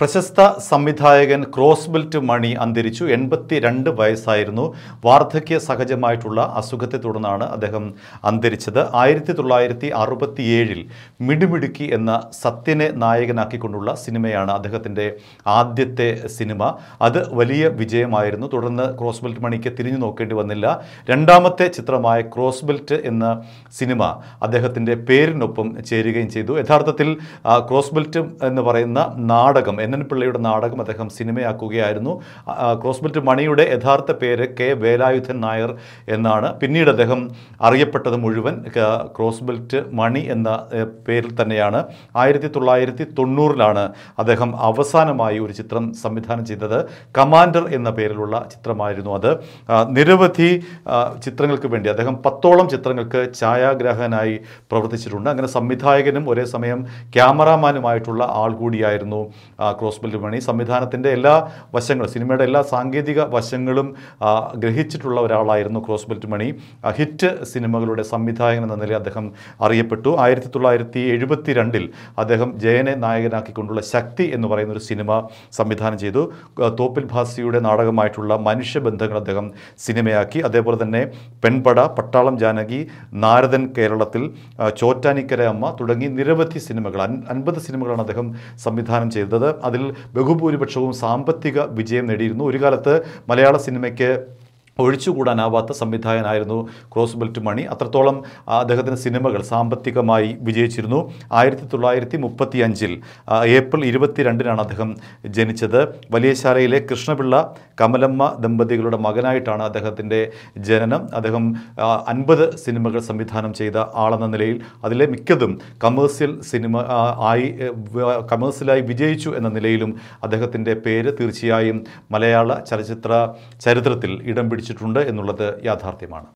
പ്രശസ്ത സംവിധായകൻ cross belt മണി അന്തരിച്ചു എൺപത്തി രണ്ട് വയസ്സായിരുന്നു വാർദ്ധക്യ സഹജമായിട്ടുള്ള അസുഖത്തെ തുടർന്നാണ് അദ്ദേഹം അന്തരിച്ചത് ആയിരത്തി തൊള്ളായിരത്തി അറുപത്തിയേഴിൽ മിടുമിടുക്കി എന്ന സത്യനെ നായകനാക്കിക്കൊണ്ടുള്ള സിനിമയാണ് അദ്ദേഹത്തിൻ്റെ ആദ്യത്തെ സിനിമ അത് വലിയ വിജയമായിരുന്നു തുടർന്ന് ക്രോസ് ബെൽറ്റ് മണിക്ക് തിരിഞ്ഞു നോക്കേണ്ടി വന്നില്ല രണ്ടാമത്തെ ചിത്രമായ ക്രോസ് ബെൽറ്റ് എന്ന സിനിമ അദ്ദേഹത്തിൻ്റെ പേരിനൊപ്പം ചേരുകയും ചെയ്തു യഥാർത്ഥത്തിൽ ക്രോസ് ബെൽറ്റ് എന്ന് പറയുന്ന നാടകം എൻ എൻ പിള്ളയുടെ നാടകം അദ്ദേഹം സിനിമയാക്കുകയായിരുന്നു ക്രോസ്ബെൽറ്റ് മണിയുടെ യഥാർത്ഥ പേര് കെ വേലായുധൻ നായർ എന്നാണ് പിന്നീട് അദ്ദേഹം അറിയപ്പെട്ടത് മുഴുവൻ ക്രോസ്ബിൽറ്റ് മണി എന്ന പേരിൽ തന്നെയാണ് ആയിരത്തി തൊള്ളായിരത്തി തൊണ്ണൂറിലാണ് അദ്ദേഹം അവസാനമായി ഒരു ചിത്രം സംവിധാനം ചെയ്തത് കമാൻഡർ എന്ന പേരിലുള്ള ചിത്രമായിരുന്നു അത് നിരവധി ചിത്രങ്ങൾക്ക് വേണ്ടി അദ്ദേഹം പത്തോളം ചിത്രങ്ങൾക്ക് ഛായാഗ്രാഹകനായി പ്രവർത്തിച്ചിട്ടുണ്ട് അങ്ങനെ സംവിധായകനും ഒരേ സമയം ക്യാമറാമാനുമായിട്ടുള്ള ആൾ കൂടിയായിരുന്നു ക്രോസ് ബെൽറ്റ് മണി സംവിധാനത്തിൻ്റെ എല്ലാ വശങ്ങളും സിനിമയുടെ എല്ലാ സാങ്കേതിക വശങ്ങളും ഗ്രഹിച്ചിട്ടുള്ള ഒരാളായിരുന്നു ക്രോസ് ബെൽറ്റ് മണി ഹിറ്റ് സിനിമകളുടെ സംവിധായകൻ എന്ന നിലയിൽ അദ്ദേഹം അറിയപ്പെട്ടു ആയിരത്തി തൊള്ളായിരത്തി എഴുപത്തി രണ്ടിൽ അദ്ദേഹം ജയനെ നായകനാക്കിക്കൊണ്ടുള്ള ശക്തി എന്ന് പറയുന്ന ഒരു സിനിമ സംവിധാനം ചെയ്തു തോപ്പിൽ ഭാസിയുടെ നാടകമായിട്ടുള്ള മനുഷ്യബന്ധങ്ങൾ അദ്ദേഹം സിനിമയാക്കി അതേപോലെ തന്നെ പെൺപട പട്ടാളം ജാനകി നാരദൻ കേരളത്തിൽ ചോറ്റാനിക്കര അമ്മ തുടങ്ങി നിരവധി സിനിമകൾ അൻപത് സിനിമകളാണ് അദ്ദേഹം സംവിധാനം ചെയ്തത് അതിൽ ബഹുഭൂരിപക്ഷവും സാമ്പത്തിക വിജയം നേടിയിരുന്നു ഒരു കാലത്ത് മലയാള സിനിമയ്ക്ക് ഒഴിച്ചുകൂടാനാവാത്ത സംവിധായകനായിരുന്നു ക്രോസ് ബെൽറ്റ് മണി അത്രത്തോളം അദ്ദേഹത്തിൻ്റെ സിനിമകൾ സാമ്പത്തികമായി വിജയിച്ചിരുന്നു ആയിരത്തി തൊള്ളായിരത്തി മുപ്പത്തി അഞ്ചിൽ ഏപ്രിൽ രണ്ടിനാണ് അദ്ദേഹം ജനിച്ചത് വലിയശാലയിലെ കൃഷ്ണപിള്ള കമലമ്മ ദമ്പതികളുടെ മകനായിട്ടാണ് അദ്ദേഹത്തിൻ്റെ ജനനം അദ്ദേഹം അൻപത് സിനിമകൾ സംവിധാനം ചെയ്ത ആളെന്ന നിലയിൽ അതിലെ മിക്കതും കമേഴ്സ്യൽ സിനിമ ആയി കമേഴ്സ്യലായി വിജയിച്ചു എന്ന നിലയിലും അദ്ദേഹത്തിൻ്റെ പേര് തീർച്ചയായും മലയാള ചലച്ചിത്ര ചരിത്രത്തിൽ ഇടം പിടിച്ചു വെച്ചിട്ടുണ്ട് എന്നുള്ളത് യാഥാർത്ഥ്യമാണ്